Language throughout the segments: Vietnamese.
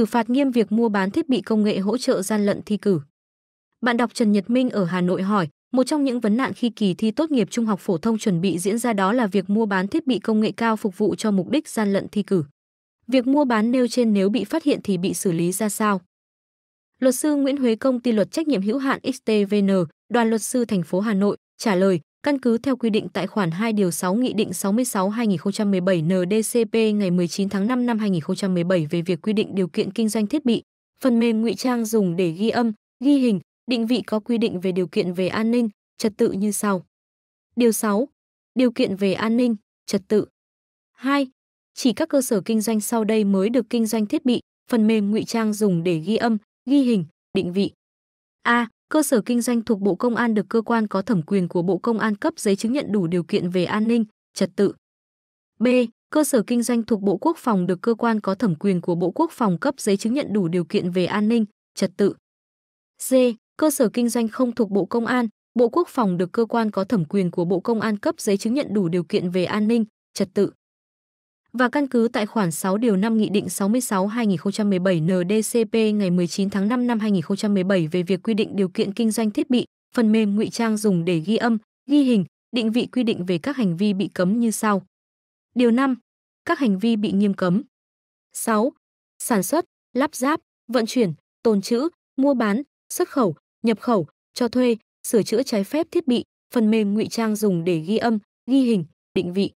xử phạt nghiêm việc mua bán thiết bị công nghệ hỗ trợ gian lận thi cử. Bạn đọc Trần Nhật Minh ở Hà Nội hỏi, một trong những vấn nạn khi kỳ thi tốt nghiệp trung học phổ thông chuẩn bị diễn ra đó là việc mua bán thiết bị công nghệ cao phục vụ cho mục đích gian lận thi cử. Việc mua bán nêu trên nếu bị phát hiện thì bị xử lý ra sao? Luật sư Nguyễn Huế công ty luật trách nhiệm hữu hạn XTVN, đoàn luật sư thành phố Hà Nội trả lời, Căn cứ theo quy định tại khoản 2 điều 6 Nghị định 66-2017 NDCP ngày 19 tháng 5 năm 2017 về việc quy định điều kiện kinh doanh thiết bị, phần mềm ngụy trang dùng để ghi âm, ghi hình, định vị có quy định về điều kiện về an ninh, trật tự như sau. Điều 6. Điều kiện về an ninh, trật tự. 2. Chỉ các cơ sở kinh doanh sau đây mới được kinh doanh thiết bị, phần mềm ngụy trang dùng để ghi âm, ghi hình, định vị. A cơ sở kinh doanh thuộc Bộ Công an được cơ quan có thẩm quyền của Bộ Công an cấp giấy chứng nhận đủ điều kiện về an ninh, trật tự. B. Cơ sở kinh doanh thuộc Bộ Quốc phòng được cơ quan có thẩm quyền của Bộ Quốc phòng cấp giấy chứng nhận đủ điều kiện về an ninh, trật tự. c. Cơ sở kinh doanh không thuộc Bộ Công an, Bộ Quốc phòng được cơ quan có thẩm quyền của Bộ Công an cấp giấy chứng nhận đủ điều kiện về an ninh, trật tự và căn cứ tại khoản 6 điều 5 Nghị định 66-2017 NDCP ngày 19 tháng 5 năm 2017 về việc quy định điều kiện kinh doanh thiết bị, phần mềm ngụy trang dùng để ghi âm, ghi hình, định vị quy định về các hành vi bị cấm như sau. Điều 5. Các hành vi bị nghiêm cấm. 6. Sản xuất, lắp ráp, vận chuyển, tồn trữ, mua bán, xuất khẩu, nhập khẩu, cho thuê, sửa chữa trái phép thiết bị, phần mềm ngụy trang dùng để ghi âm, ghi hình, định vị.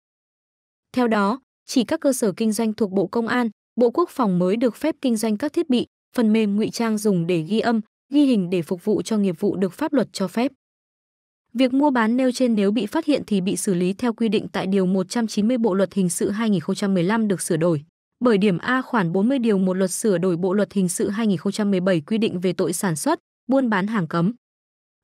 Theo đó, chỉ các cơ sở kinh doanh thuộc Bộ Công an, Bộ Quốc phòng mới được phép kinh doanh các thiết bị, phần mềm ngụy trang dùng để ghi âm, ghi hình để phục vụ cho nghiệp vụ được pháp luật cho phép. Việc mua bán nêu trên nếu bị phát hiện thì bị xử lý theo quy định tại Điều 190 Bộ Luật Hình sự 2015 được sửa đổi. Bởi điểm A khoản 40 điều một luật sửa đổi Bộ Luật Hình sự 2017 quy định về tội sản xuất, buôn bán hàng cấm.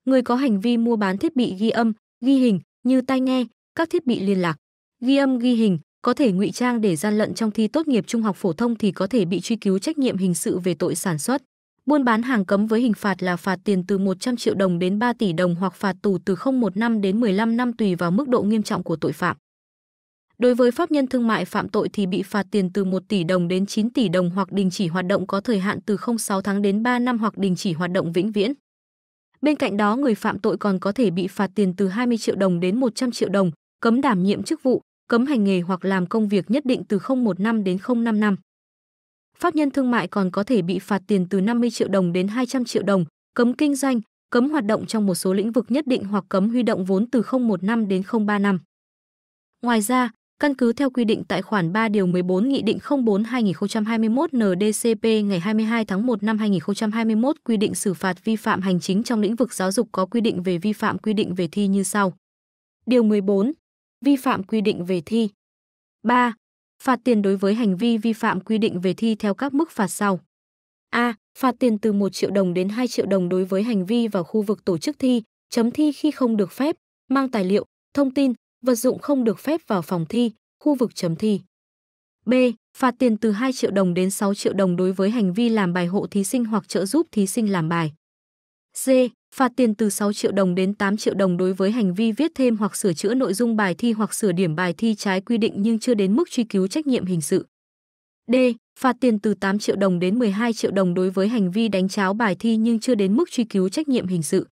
Người có hành vi mua bán thiết bị ghi âm, ghi hình như tai nghe, các thiết bị liên lạc, ghi âm ghi hình, có thể ngụy trang để gian lận trong thi tốt nghiệp trung học phổ thông thì có thể bị truy cứu trách nhiệm hình sự về tội sản xuất, buôn bán hàng cấm với hình phạt là phạt tiền từ 100 triệu đồng đến 3 tỷ đồng hoặc phạt tù từ 01 năm đến 15 năm tùy vào mức độ nghiêm trọng của tội phạm. Đối với pháp nhân thương mại phạm tội thì bị phạt tiền từ 1 tỷ đồng đến 9 tỷ đồng hoặc đình chỉ hoạt động có thời hạn từ 06 tháng đến 3 năm hoặc đình chỉ hoạt động vĩnh viễn. Bên cạnh đó, người phạm tội còn có thể bị phạt tiền từ 20 triệu đồng đến 100 triệu đồng, cấm đảm nhiệm chức vụ, cấm hành nghề hoặc làm công việc nhất định từ 01 năm đến 05 năm. Pháp nhân thương mại còn có thể bị phạt tiền từ 50 triệu đồng đến 200 triệu đồng, cấm kinh doanh, cấm hoạt động trong một số lĩnh vực nhất định hoặc cấm huy động vốn từ 01 năm đến 03 năm. Ngoài ra, căn cứ theo quy định tại khoản 3 điều 14 Nghị định 04-2021 NDCP ngày 22 tháng 1 năm 2021 quy định xử phạt vi phạm hành chính trong lĩnh vực giáo dục có quy định về vi phạm quy định về thi như sau. Điều 14 vi phạm quy định về thi. 3. Phạt tiền đối với hành vi vi phạm quy định về thi theo các mức phạt sau. A. Phạt tiền từ 1 triệu đồng đến 2 triệu đồng đối với hành vi vào khu vực tổ chức thi, chấm thi khi không được phép, mang tài liệu, thông tin, vật dụng không được phép vào phòng thi, khu vực chấm thi. B. Phạt tiền từ 2 triệu đồng đến 6 triệu đồng đối với hành vi làm bài hộ thí sinh hoặc trợ giúp thí sinh làm bài. C phạt tiền từ 6 triệu đồng đến 8 triệu đồng đối với hành vi viết thêm hoặc sửa chữa nội dung bài thi hoặc sửa điểm bài thi trái quy định nhưng chưa đến mức truy cứu trách nhiệm hình sự. D. Phạt tiền từ 8 triệu đồng đến 12 triệu đồng đối với hành vi đánh cháo bài thi nhưng chưa đến mức truy cứu trách nhiệm hình sự.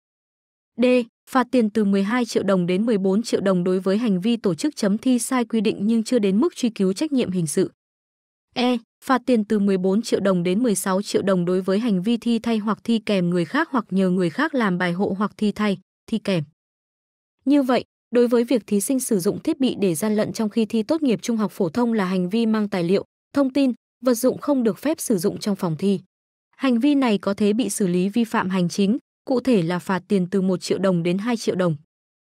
D. Phạt tiền từ 12 triệu đồng đến 14 triệu đồng đối với hành vi tổ chức chấm thi sai quy định nhưng chưa đến mức truy cứu trách nhiệm hình sự. E. Phạt tiền từ 14 triệu đồng đến 16 triệu đồng đối với hành vi thi thay hoặc thi kèm người khác hoặc nhờ người khác làm bài hộ hoặc thi thay, thi kèm. Như vậy, đối với việc thí sinh sử dụng thiết bị để gian lận trong khi thi tốt nghiệp trung học phổ thông là hành vi mang tài liệu, thông tin, vật dụng không được phép sử dụng trong phòng thi. Hành vi này có thể bị xử lý vi phạm hành chính, cụ thể là phạt tiền từ 1 triệu đồng đến 2 triệu đồng.